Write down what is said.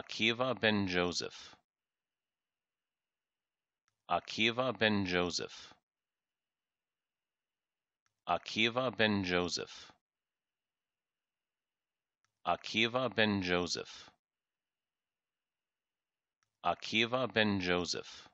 Akiva ben Joseph. Akiva ben Joseph. Akiva ben Joseph. Akiva ben Joseph. Akiva ben Joseph.